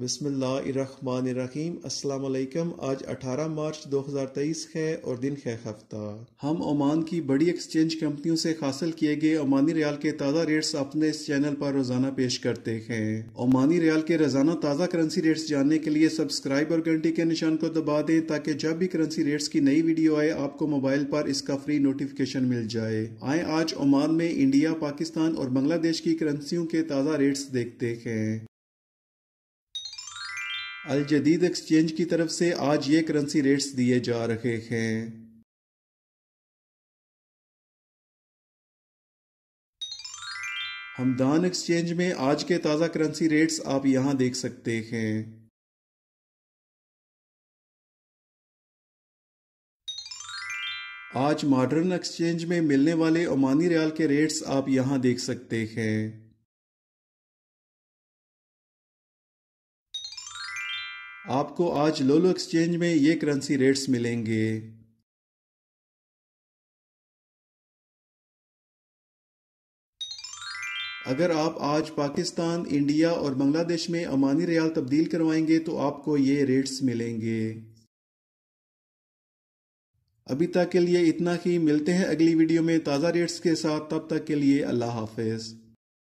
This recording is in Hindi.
बिसमीम अस्सलाम आज 18 मार्च 2023 है और दिन है हफ्ता हम ओमान की बड़ी एक्सचेंज कंपनियों से हासिल किए गए ओमानी रियाल के ताज़ा रेट्स अपने इस चैनल पर रोजाना पेश करते हैं ओमानी रियाल के रोजाना ताज़ा करेंसी रेट्स जानने के लिए सब्सक्राइब और घंटी के निशान को दबा दें ताकि जब भी करेंसी रेट्स की नई वीडियो आए आपको मोबाइल पर इसका फ्री नोटिफिकेशन मिल जाए आए आज ओमान में इंडिया पाकिस्तान और बांग्लादेश की करेंसियों के ताज़ा रेट्स देखते हैं अल जदीद एक्सचेंज की तरफ से आज ये करेंसी रेट्स दिए जा रहे हैं हमदान एक्सचेंज में आज के ताज़ा करेंसी रेट्स आप यहां देख सकते हैं आज मॉडर्न एक्सचेंज में मिलने वाले ओमानी रियाल के रेट्स आप यहां देख सकते हैं आपको आज लोलो एक्सचेंज में ये करेंसी रेट्स मिलेंगे अगर आप आज पाकिस्तान इंडिया और बांग्लादेश में अमानी रियाल तब्दील करवाएंगे तो आपको ये रेट्स मिलेंगे अभी तक के लिए इतना ही मिलते हैं अगली वीडियो में ताज़ा रेट्स के साथ तब तक के लिए अल्लाह हाफिज़